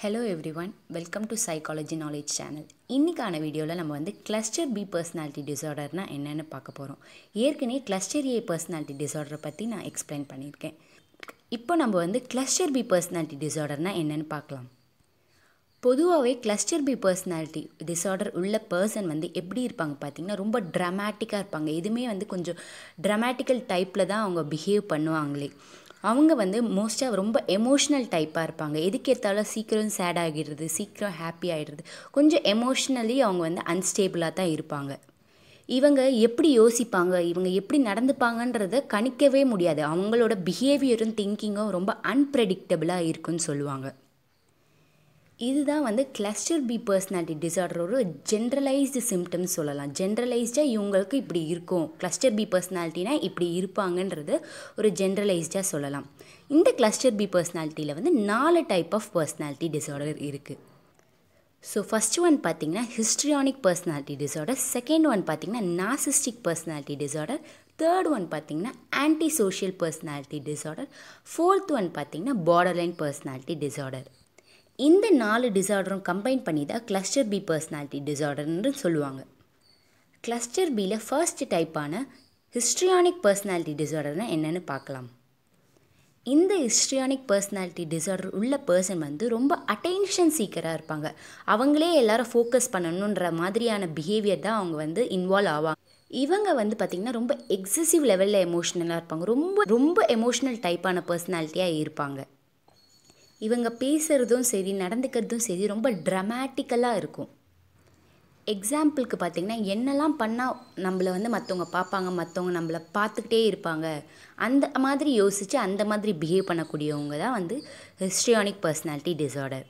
hello everyone welcome to psychology knowledge channel இன்றைக்கான வீடியோவில் நம்ம வந்து கிளஸ்டர் பி பர்சனாலிட்டி டிசார்டர்னால் என்னென்னு பார்க்க போகிறோம் ஏற்கனவே கிளஸ்டர் ஏ பர்சனாலிட்டி டிசார்டரை பற்றி நான் எக்ஸ்பிளைன் பண்ணியிருக்கேன் இப்போ நம்ம வந்து கிளஸ்டர் பி பர்சனாலிட்டி டிசார்டர்னால் என்னென்னு பார்க்கலாம் பொதுவாகவே கிளஸ்டர் பி பர்சனாலிட்டி டிசார்டர் உள்ள பர்சன் வந்து எப்படி இருப்பாங்க பார்த்திங்கன்னா ரொம்ப ட்ரமேட்டிக்காக இருப்பாங்க எதுவுமே வந்து கொஞ்சம் ட்ரமேட்டிக்கல் டைப்பில் தான் அவங்க பிஹேவ் பண்ணுவாங்களே அவங்க வந்து மோஸ்ட்டாக ரொம்ப எமோஷ்னல் டைப்பாக இருப்பாங்க எதுக்கேற்றாலும் சீக்கிரம் சேட் ஆகிடுறது சீக்கிரம் ஹாப்பி ஆகிடுறது கொஞ்சம் எமோஷ்னலி அவங்க வந்து அன்ஸ்டேபிளாக தான் இருப்பாங்க இவங்க எப்படி யோசிப்பாங்க இவங்க எப்படி நடந்துப்பாங்கன்றத கணிக்கவே முடியாது அவங்களோட பிஹேவியரும் திங்கிங்கும் ரொம்ப அன்பிரடிக்டபிளாக இருக்குன்னு சொல்லுவாங்க இதுதான் வந்து கிளஸ்டர் பி பர்சனாலிட்டி டிசார்டர் ஒரு ஜென்ரலைஸ்டு சிம்டம்ஸ் சொல்லலாம் ஜென்ரலைஸ்டாக இவங்களுக்கு இப்படி இருக்கும் கிளஸ்டர் பி பர்சனாலிட்டினா இப்படி இருப்பாங்கன்றது ஒரு ஜென்ரலைஸ்டாக சொல்லலாம் இந்த கிளஸ்டர் பி பர்சனாலிட்டியில் வந்து நாலு டைப் ஆஃப் பர்சனாலிட்டி டிசார்டர் இருக்குது ஸோ ஃபஸ்ட் ஒன் பார்த்திங்கன்னா histrionic personality disorder second one பார்த்திங்கன்னா narcissistic personality disorder third one பார்த்திங்கன்னா anti social personality disorder fourth one பார்த்திங்கன்னா பார்டர்லைன் பர்சனாலிட்டி டிசார்டர் இந்த நாலு டிசார்டரும் கம்பைன் பண்ணி தான் கிளஸ்டர் பி பர்சனாலிட்டி டிசார்டர்ன்னு சொல்லுவாங்க கிளஸ்டர் பியில் ஃபர்ஸ்ட் டைப்பான ஹிஸ்ட்ரியானிக் பர்சனாலிட்டி டிசார்டர்னால் என்னென்னு பார்க்கலாம் இந்த ஹிஸ்ட்ரியானிக் பர்சனாலிட்டி டிசார்டர் உள்ள பர்சன் வந்து ரொம்ப அட்டென்ஷன் சீக்கராக இருப்பாங்க அவங்களே எல்லாரும் ஃபோக்கஸ் பண்ணணுன்ற மாதிரியான பிஹேவியர் தான் அவங்க வந்து இன்வால்வ் ஆவாங்க இவங்க வந்து பார்த்திங்கன்னா ரொம்ப எக்ஸசிவ் லெவலில் எமோஷ்னலாக இருப்பாங்க ரொம்ப ரொம்ப எமோஷ்னல் டைப்பான பர்சனாலிட்டியாக இருப்பாங்க இவங்க பேசுகிறதும் சரி நடந்துக்கிறதும் சரி ரொம்ப ட்ரமேட்டிக்கலாக இருக்கும் எக்ஸாம்பிளுக்கு பார்த்திங்கன்னா என்னெல்லாம் பண்ணால் நம்மளை வந்து மற்றவங்க பார்ப்பாங்க மற்றவங்க நம்மளை பார்த்துக்கிட்டே இருப்பாங்க அந்த மாதிரி யோசித்து அந்த மாதிரி பிஹேவ் பண்ணக்கூடியவங்க தான் வந்து ஹிஸ்ட்ரியானிக் பர்சனாலிட்டி டிசார்டர்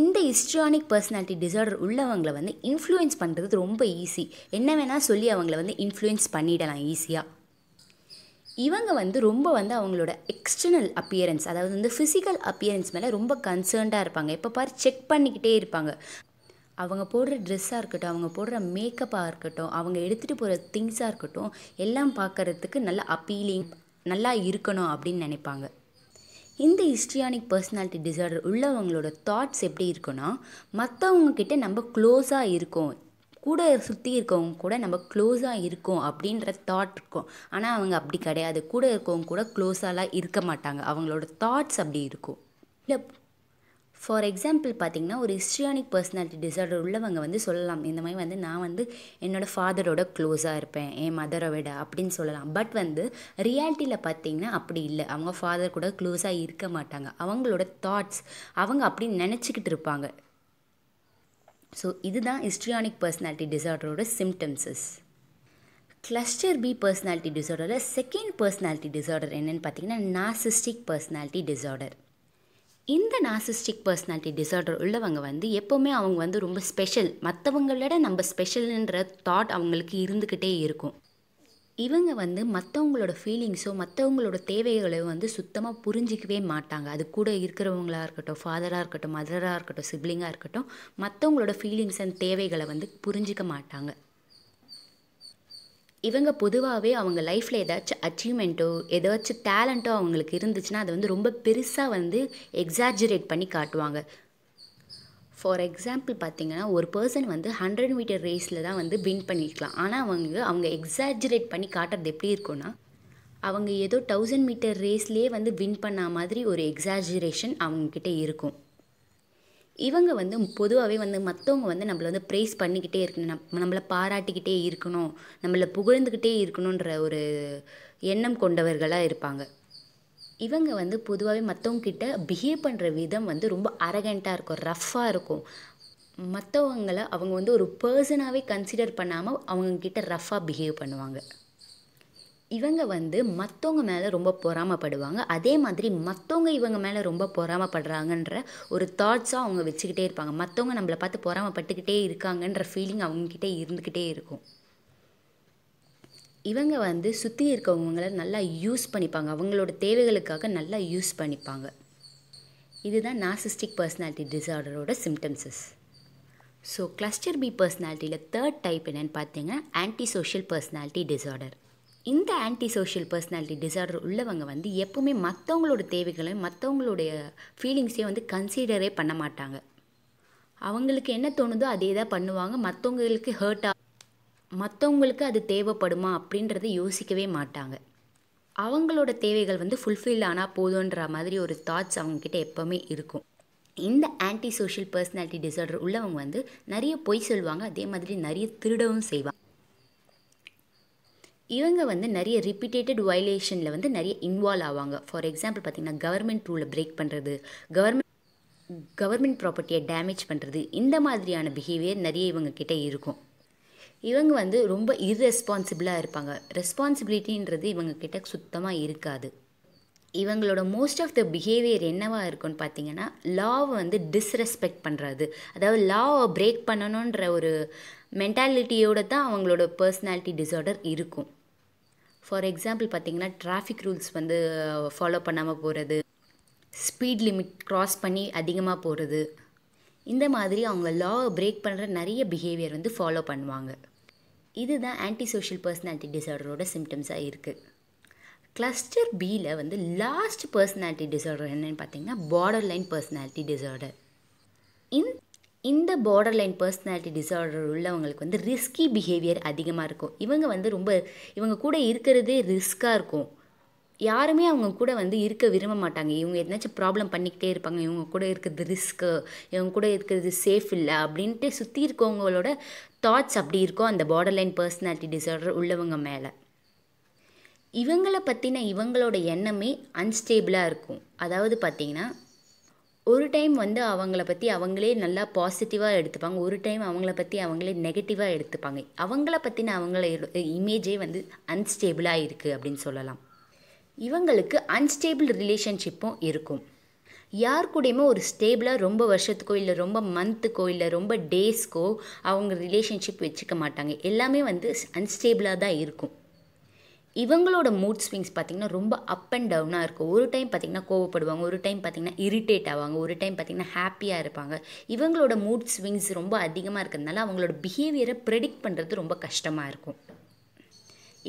இந்த ஹிஸ்ட்ரியானிக் பர்சனாலிட்டி டிசார்டர் உள்ளவங்களை வந்து இன்ஃப்ளூயன்ஸ் பண்ணுறது ரொம்ப ஈஸி என்ன வேணால் சொல்லி அவங்கள வந்து இன்ஃப்ளூயன்ஸ் பண்ணிடலாம் ஈஸியாக இவங்க வந்து ரொம்ப வந்து அவங்களோட எக்ஸ்டர்னல் அப்பியரன்ஸ் அதாவது வந்து ஃபிசிக்கல் அப்பியரன்ஸ் மேலே ரொம்ப கன்சர்ன்டாக இருப்பாங்க எப்போ பாரு செக் பண்ணிக்கிட்டே இருப்பாங்க அவங்க போடுற ட்ரெஸ்ஸாக இருக்கட்டும் அவங்க போடுற மேக்கப்பாக இருக்கட்டும் அவங்க எடுத்துகிட்டு போகிற திங்ஸாக இருக்கட்டும் எல்லாம் பார்க்குறதுக்கு நல்லா அப்பீலிங் நல்லா இருக்கணும் அப்படின்னு நினைப்பாங்க இந்த ஹிஸ்ட்ரியானிக் பர்சனாலிட்டி டிசார்டர் உள்ளவங்களோட தாட்ஸ் எப்படி இருக்குன்னா மற்றவங்கக்கிட்ட நம்ம க்ளோஸாக இருக்கோம் கூட சுற்றி இருக்கவங்க கூட நம்ம க்ளோஸாக இருக்கோம் அப்படின்ற தாட் இருக்கும் ஆனால் அவங்க அப்படி கிடையாது கூட இருக்கவங்க கூட க்ளோஸாலாம் இருக்க மாட்டாங்க அவங்களோட தாட்ஸ் அப்படி இருக்கும் இல்லை ஃபார் எக்ஸாம்பிள் பார்த்திங்கன்னா ஒரு ஹிஸ்ட்ரியானிக் பர்சனாலிட்டி டிசார்டர் உள்ளவங்க வந்து சொல்லலாம் இந்த மாதிரி வந்து நான் வந்து என்னோடய ஃபாதரோட க்ளோஸாக இருப்பேன் என் மதரை விட அப்படின்னு சொல்லலாம் பட் வந்து ரியாலிட்டியில் பார்த்திங்கன்னா அப்படி இல்லை அவங்க ஃபாதர் கூட க்ளோஸாக இருக்க மாட்டாங்க அவங்களோட தாட்ஸ் அவங்க அப்படி நினச்சிக்கிட்டு இருப்பாங்க ஸோ இதுதான் ஹிஸ்ட்ரியானிக் பர்சனாலிட்டி டிசார்டரோட சிம்டம்ஸஸ் கிளஸ்டர் பி பர்சனாலிட்டி டிசார்டரில் செகண்ட் பர்சனாலிட்டி டிசார்டர் என்னென்னு பார்த்தீங்கன்னா நாசிஸ்டிக் பர்சனாலிட்டி டிசார்டர் இந்த நாசிஸ்டிக் பர்சனாலிட்டி டிசார்டர் உள்ளவங்க வந்து எப்போவுமே அவங்க வந்து ரொம்ப ஸ்பெஷல் மற்றவங்கள விட நம்ம ஸ்பெஷல்ன்ற தாட் அவங்களுக்கு இருந்துக்கிட்டே இருக்கும் இவங்க வந்து மற்றவங்களோட ஃபீலிங்ஸோ மற்றவங்களோட தேவைகளை வந்து சுத்தமாக புரிஞ்சிக்கவே மாட்டாங்க அது கூட இருக்கிறவங்களாக இருக்கட்டும் ஃபாதராக இருக்கட்டும் மதராக இருக்கட்டும் சிப்ளிங்காக இருக்கட்டும் மற்றவங்களோட ஃபீலிங்ஸ் அண்ட் தேவைகளை வந்து புரிஞ்சிக்க மாட்டாங்க இவங்க பொதுவாகவே அவங்க லைஃப்பில் ஏதாச்சும் அச்சீவ்மெண்ட்டோ ஏதாச்சும் டேலண்ட்டோ அவங்களுக்கு இருந்துச்சுன்னா அதை வந்து ரொம்ப பெருசாக வந்து எக்ஸாஜுரேட் பண்ணி காட்டுவாங்க ஃபார் எக்ஸாம்பிள் பார்த்திங்கன்னா ஒரு பர்சன் வந்து ஹண்ட்ரட் மீட்டர் ரேஸில் தான் வந்து வின் பண்ணியிருக்கலாம் ஆனால் அவங்க அவங்க எக்ஸாஜரேட் பண்ணி காட்டுறது எப்படி இருக்கும்னா அவங்க ஏதோ தௌசண்ட் மீட்டர் ரேஸ்லேயே வந்து வின் பண்ண மாதிரி ஒரு எக்ஸாஜரேஷன் அவங்கக்கிட்ட இருக்கும் இவங்க வந்து பொதுவாகவே வந்து மற்றவங்க வந்து நம்மளை வந்து ப்ரைஸ் பண்ணிக்கிட்டே இருக்கணும் நம்ம நம்மளை பாராட்டிக்கிட்டே இருக்கணும் நம்மளை புகழ்ந்துக்கிட்டே இருக்கணுன்ற ஒரு எண்ணம் கொண்டவர்களாக இருப்பாங்க இவங்க வந்து பொதுவாகவே மற்றவங்கக்கிட்ட பிஹேவ் பண்ணுற விதம் வந்து ரொம்ப அரகண்ட்டாக இருக்கும் ரஃப்பாக இருக்கும் மற்றவங்கள அவங்க வந்து ஒரு பர்சனாகவே கன்சிடர் பண்ணாமல் அவங்கக்கிட்ட ரஃப்பாக பிஹேவ் பண்ணுவாங்க இவங்க வந்து மற்றவங்க மேலே ரொம்ப பொறாமப்படுவாங்க அதே மாதிரி மற்றவங்க இவங்க மேலே ரொம்ப பொறாமப்படுறாங்கன்ற ஒரு தாட்ஸாக அவங்க வச்சுக்கிட்டே இருப்பாங்க மற்றவங்க நம்மளை பார்த்து பொறாமப்பட்டுக்கிட்டே இருக்காங்கன்ற ஃபீலிங் அவங்கக்கிட்டே இருந்துக்கிட்டே இருக்கும் இவங்க வந்து சுற்றி இருக்கவங்களை நல்லா யூஸ் பண்ணிப்பாங்க அவங்களோட தேவைகளுக்காக நல்லா யூஸ் பண்ணிப்பாங்க இதுதான் நாசிஸ்டிக் பர்சனாலிட்டி டிசார்டரோட சிம்டம்ஸஸ் ஸோ கிளஸ்டர் பி பர்சனாலிட்டியில் தேர்ட் டைப் என்னென்னு பார்த்தீங்கன்னா ஆன்டி சோஷியல் பர்சனாலிட்டி டிசார்டர் இந்த ஆன்டி சோஷியல் பர்சனாலிட்டி டிசார்டர் உள்ளவங்க வந்து எப்போவுமே மற்றவங்களோட தேவைகளையும் மற்றவங்களுடைய ஃபீலிங்ஸையும் வந்து கன்சிடரே பண்ண மாட்டாங்க அவங்களுக்கு என்ன தோணுதோ அதே தான் பண்ணுவாங்க மற்றவங்களுக்கு ஹர்ட் மற்றவங்களுக்கு அது தேவைப்படுமா அப்படின்றத யோசிக்கவே மாட்டாங்க அவங்களோட தேவைகள் வந்து ஃபுல்ஃபில் ஆனால் போதுன்ற மாதிரி ஒரு தாட்ஸ் அவங்கக்கிட்ட எப்போவுமே இருக்கும் இந்த ஆன்டி சோஷியல் பர்சனாலிட்டி டிசார்டர் உள்ளவங்க வந்து நிறைய பொய் சொல்லுவாங்க அதே மாதிரி நிறைய திருடவும் செய்வாங்க இவங்க வந்து நிறைய ரிப்பீட்டேட்டட் வயலேஷனில் வந்து நிறைய இன்வால்வ் ஆவாங்க ஃபார் எக்ஸாம்பிள் பார்த்திங்கன்னா கவர்மெண்ட் ரூலை பிரேக் பண்ணுறது கவர்மெண்ட் கவர்மெண்ட் ப்ராப்பர்ட்டியை டேமேஜ் பண்ணுறது இந்த மாதிரியான பிஹேவியர் நிறைய இவங்கக்கிட்ட இருக்கும் இவங்க வந்து ரொம்ப இர்ரெஸ்பான்சிபிளாக இருப்பாங்க ரெஸ்பான்சிபிலிட்டின்றது இவங்கக்கிட்ட சுத்தமாக இருக்காது இவங்களோட மோஸ்ட் ஆஃப் த பிஹேவியர் என்னவாக இருக்கும்னு பார்த்தீங்கன்னா லாவை வந்து டிஸ்ரெஸ்பெக்ட் பண்ணுறது அதாவது லாவை பிரேக் பண்ணணுன்ற ஒரு மென்டாலிட்டியோட தான் அவங்களோட பர்சனாலிட்டி டிஸார்டர் இருக்கும் ஃபார் எக்ஸாம்பிள் பார்த்திங்கன்னா டிராஃபிக் ரூல்ஸ் வந்து ஃபாலோ பண்ணாமல் போகிறது ஸ்பீட் லிமிட் க்ராஸ் பண்ணி அதிகமாக போகிறது இந்த மாதிரி அவங்க லாவை பிரேக் பண்ணுற நிறைய பிஹேவியர் வந்து ஃபாலோ பண்ணுவாங்க இதுதான் ஆன்டி சோஷியல் பர்சனாலிட்டி டிசார்டரோட சிம்டம்ஸாக இருக்குது கிளஸ்டர் பியில் வந்து லாஸ்ட் பர்சனாலிட்டி டிசார்டர் என்னென்னு பார்த்தீங்கன்னா borderline personality disorder in இந்த பார்டர் லைன் பர்சனாலிட்டி டிசார்டர் உள்ளவங்களுக்கு வந்து ரிஸ்கி பிஹேவியர் அதிகமாக இருக்கும் இவங்க வந்து ரொம்ப இவங்க கூட இருக்கிறதே ரிஸ்க்காக இருக்கும் யாருமே அவங்க கூட வந்து இருக்க விரும்ப மாட்டாங்க இவங்க எதனாச்சும் ப்ராப்ளம் பண்ணிக்கிட்டே இருப்பாங்க இவங்க கூட இருக்கிறது ரிஸ்க்கு இவங்க கூட இருக்கிறது சேஃப் இல்லை அப்படின்ட்டு சுற்றி இருக்கவங்களோட தாட்ஸ் அப்படி இருக்கும் அந்த பார்டர்லைன் பர்சனாலிட்டி டிசார்டர் உள்ளவங்க மேலே இவங்களை பற்றின இவங்களோட எண்ணமே அன்ஸ்டேபிளாக இருக்கும் அதாவது பார்த்திங்கன்னா ஒரு டைம் வந்து அவங்கள பற்றி அவங்களே நல்லா பாசிட்டிவாக எடுத்துப்பாங்க ஒரு டைம் அவங்கள பற்றி அவங்களே நெகட்டிவாக எடுத்துப்பாங்க அவங்கள பற்றின அவங்கள இமேஜே வந்து அன்ஸ்டேபிளாக இருக்குது அப்படின்னு சொல்லலாம் இவங்களுக்கு அன்ஸ்டேபிள் ரிலேஷன்ஷிப்பும் இருக்கும் யார் கூடயுமே ஒரு ஸ்டேபிளாக ரொம்ப வருஷத்துக்கோ இல்லை ரொம்ப மந்த்துக்கோ இல்லை ரொம்ப டேஸ்க்கோ அவங்க ரிலேஷன்ஷிப் வச்சுக்க மாட்டாங்க எல்லாமே வந்து அன்ஸ்டேபிளாக தான் இருக்கும் இவங்களோட மூட் ஸ்விங்ஸ் பார்த்திங்கன்னா ரொம்ப அப் அண்ட் டவுனாக இருக்கும் ஒரு டைம் பார்த்திங்கன்னா கோவப்படுவாங்க ஒரு டைம் பார்த்திங்கன்னா இரிட்டேட் ஆவாங்க ஒரு டைம் பார்த்திங்கன்னா ஹாப்பியாக இருப்பாங்க இவங்களோட மூட் ஸ்விங்ஸ் ரொம்ப அதிகமாக இருக்கிறதுனால அவங்களோட பிஹேவியரை ப்ரெடிக்ட் பண்ணுறது ரொம்ப கஷ்டமாக இருக்கும்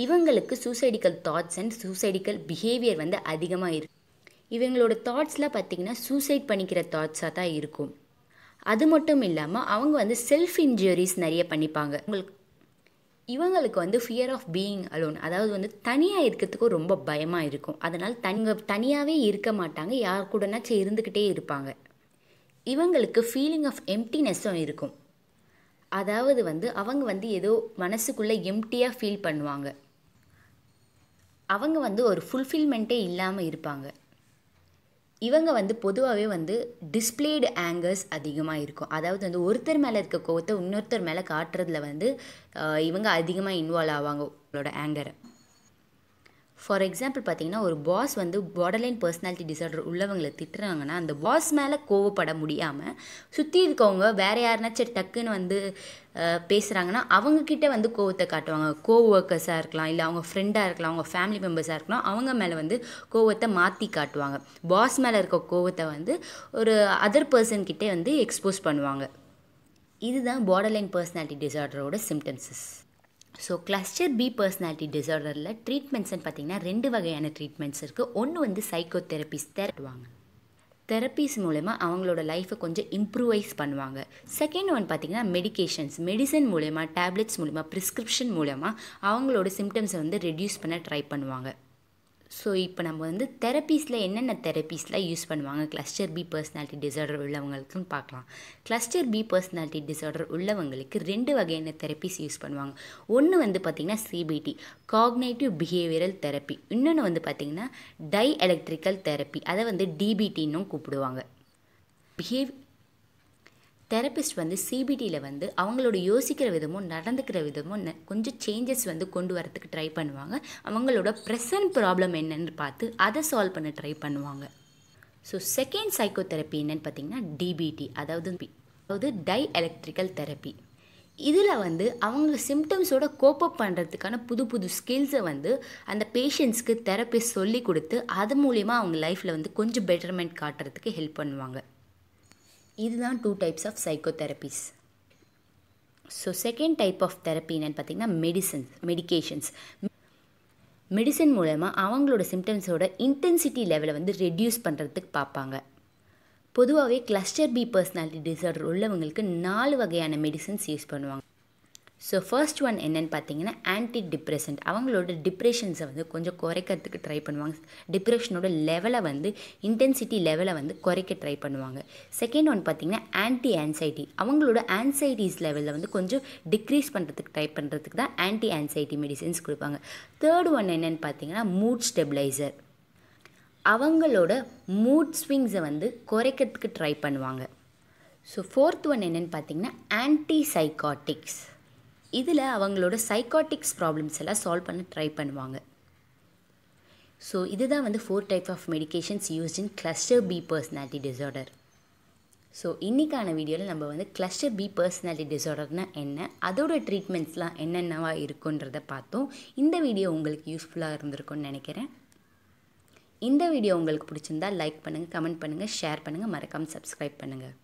இவங்களுக்கு suicidal thoughts and suicidal behaviour வந்து அதிகமாக இருக்கு இவங்களோட தாட்ஸ்லாம் பார்த்திங்கன்னா சூசைட் பண்ணிக்கிற தாட்ஸாக தான் இருக்கும் அது மட்டும் இல்லாமல் அவங்க வந்து செல்ஃப் இன்ஜுரிஸ் நிறைய பண்ணிப்பாங்க உங்களுக்கு இவங்களுக்கு வந்து ஃபியர் ஆஃப் பீயிங் அலோன் அதாவது வந்து தனியாக இருக்கிறதுக்கும் ரொம்ப பயமாக இருக்கும் அதனால் தனி தனியாகவே இருக்க மாட்டாங்க யார் கூடனாச்சும் இருந்துக்கிட்டே இருப்பாங்க இவங்களுக்கு ஃபீலிங் ஆஃப் எம்டினஸ்ஸும் இருக்கும் அதாவது வந்து அவங்க வந்து ஏதோ மனசுக்குள்ளே எம்டியாக ஃபீல் பண்ணுவாங்க அவங்க வந்து ஒரு ஃபுல்ஃபில்மெண்ட்டே இல்லாமல் இருப்பாங்க இவங்க வந்து பொதுவாகவே வந்து டிஸ்பிளேடு ஆங்கர்ஸ் அதிகமாக இருக்கும் அதாவது வந்து ஒருத்தர் மேலே இருக்க கோவத்தை இன்னொருத்தர் மேலே காட்டுறதுல வந்து இவங்க அதிகமாக இன்வால்வ் ஆவாங்க அவங்களோட ஆங்கரை ஃபார் எக்ஸாம்பிள் பார்த்தீங்கன்னா ஒரு பாஸ் வந்து பார்டர்லைன் பர்சனாலிட்டி டிசார்டர் உள்ளவங்களை திட்டுறாங்கன்னா அந்த பாஸ் மேலே கோவப்பட முடியாமல் சுற்றி இருக்கவங்க வேறு யாருனாச்சும் டக்குன்னு வந்து பேசுகிறாங்கன்னா அவங்கக்கிட்ட வந்து கோவத்தை காட்டுவாங்க கோ ஒர்க்கர்ஸாக இருக்கலாம் இல்லை அவங்க ஃப்ரெண்டாக இருக்கலாம் அவங்க ஃபேமிலி மெம்பர்ஸாக இருக்கலாம் அவங்க மேலே வந்து கோவத்தை மாற்றி காட்டுவாங்க பாஸ் மேலே இருக்க கோவத்தை வந்து ஒரு அதர் பர்சன்கிட்டே வந்து எக்ஸ்போஸ் பண்ணுவாங்க இதுதான் பார்டர்லைன் பர்சனாலிட்டி டிசார்டரோட symptoms so cluster B personality டிசார்டரில் ட்ரீட்மெண்ட்ஸ்னு பார்த்திங்கன்னா ரெண்டு வகையான ட்ரீட்மெண்ட்ஸ் இருக்குது ஒன்று வந்து சைக்கோ தெரப்பிஸ் தரட்டுவாங்க தெரப்பீஸ் மூலயமா அவங்களோட லைஃப்பை கொஞ்சம் இம்ப்ரூவைஸ் பண்ணுவாங்க செகண்ட் ஒன் பார்த்திங்கன்னா மெடிக்கேஷன்ஸ் மெடிசன் மூலயமா டேப்லெட்ஸ் மூலயமா ப்ரிஸ்கிரிப்ஷன் மூலயமா அவங்களோட சிம்டம்ஸை வந்து ரெடியூஸ் பண்ண ட்ரை பண்ணுவாங்க ஸோ இப்போ நம்ம வந்து தெரப்பீஸில் என்னென்ன தெரப்பீஸ்லாம் யூஸ் பண்ணுவாங்க கிளஸ்டர் பி பர்சனாலிட்டி டிசார்டர் உள்ளவங்களுக்குன்னு பார்க்கலாம் கிளஸ்டர் பி பர்சனாலிட்டி டிசார்டர் உள்ளவங்களுக்கு ரெண்டு வகையான தெரப்பீஸ் யூஸ் பண்ணுவாங்க ஒன்று வந்து பார்த்திங்கன்னா சிபிடி காக்னேட்டிவ் பிஹேவியரல் தெரப்பி இன்னொன்று வந்து பார்த்திங்கன்னா டை எலக்ட்ரிக்கல் தெரப்பி அதை வந்து டிபிடின்னும் கூப்பிடுவாங்க பிஹேவ் தெரப்பிஸ்ட் வந்து சிபிடியில் வந்து அவங்களோட யோசிக்கிற விதமும் நடந்துக்கிற விதமும் கொஞ்சம் சேஞ்சஸ் வந்து கொண்டு வரத்துக்கு ட்ரை பண்ணுவாங்க அவங்களோட ப்ரெசன்ட் ப்ராப்ளம் என்னன்னு பார்த்து அதை சால்வ் பண்ண ட்ரை பண்ணுவாங்க ஸோ செகண்ட் சைக்கோ தெரப்பி என்னென்னு பார்த்தீங்கன்னா டிபிடி அதாவது அதாவது டை எலக்ட்ரிக்கல் தெரப்பி இதில் வந்து அவங்க சிம்டம்ஸோட கோப்பப் பண்ணுறதுக்கான புது புது ஸ்கில்ஸை வந்து அந்த பேஷண்ட்ஸ்க்கு தெரப்பி சொல்லி கொடுத்து அது மூலிமா அவங்க லைஃப்பில் வந்து கொஞ்சம் பெட்டர்மெண்ட் காட்டுறதுக்கு ஹெல்ப் பண்ணுவாங்க இதுதான் two types of psychotherapies so second type of therapy என்னென்னு பார்த்தீங்கன்னா மெடிசன்ஸ் மெடிக்கேஷன்ஸ் மெடிசன் மூலமாக அவங்களோட சிம்டம்ஸோட இன்டென்சிட்டி லெவலை வந்து ரெடியூஸ் பண்ணுறதுக்கு பார்ப்பாங்க பொதுவாகவே கிளஸ்டர் பி பர்சனாலிட்டி டிசார்டர் உள்ளவங்களுக்கு நாலு வகையான மெடிசன்ஸ் யூஸ் பண்ணுவாங்க ஸோ ஃபர்ஸ்ட் ஒன் என்னென்னு பார்த்தீங்கன்னா ஆன்டி டிப்ரெஷன்ட் அவங்களோட டிப்ரெஷன்ஸை வந்து கொஞ்சம் குறைக்கிறதுக்கு ட்ரை பண்ணுவாங்க டிப்ரெஷனோட லெவலை வந்து இன்டென்சிட்டி லெவலை வந்து குறைக்க ட்ரை பண்ணுவாங்க செகண்ட் ஒன் பார்த்தீங்கன்னா ஆன்டி ஆன்சைட்டி அவங்களோட ஆன்சைட்டிஸ் லெவலில் வந்து கொஞ்சம் டிக்ரீஸ் பண்ணுறதுக்கு ட்ரை பண்ணுறதுக்கு தான் ஆன்டி ஆன்சைட்டி மெடிசின்ஸ் கொடுப்பாங்க தேர்ட் ஒன் என்னென்னு பார்த்தீங்கன்னா மூட் ஸ்டெபிலைசர் அவங்களோட மூட் ஸ்விங்ஸை வந்து குறைக்கிறதுக்கு ட்ரை பண்ணுவாங்க ஸோ ஃபோர்த் ஒன் என்னென்னு பார்த்தீங்கன்னா ஆன்டி சைக்காட்டிக்ஸ் இதில் அவங்களோட சைக்காட்டிக்ஸ் ப்ராப்ளம்ஸ் எல்லாம் சால்வ் பண்ண ட்ரை பண்ணுவாங்க ஸோ இதுதான் வந்து four type of medications used in cluster B personality disorder so இன்றைக்கான வீடியோவில் நம்ம வந்து கிளஸ்டர் பி பர்சனாலிட்டி டிசார்டர்னால் என்ன அதோட ட்ரீட்மெண்ட்ஸ்லாம் என்னென்னவா இருக்குன்றத பார்த்தோம் இந்த வீடியோ உங்களுக்கு யூஸ்ஃபுல்லாக இருந்திருக்கும்னு நினைக்கிறேன் இந்த வீடியோ உங்களுக்கு பிடிச்சிருந்தால் லைக் பண்ணுங்கள் கமெண்ட் பண்ணுங்கள் ஷேர் பண்ணுங்கள் மறக்காமல் சப்ஸ்கிரைப் பண்ணுங்கள்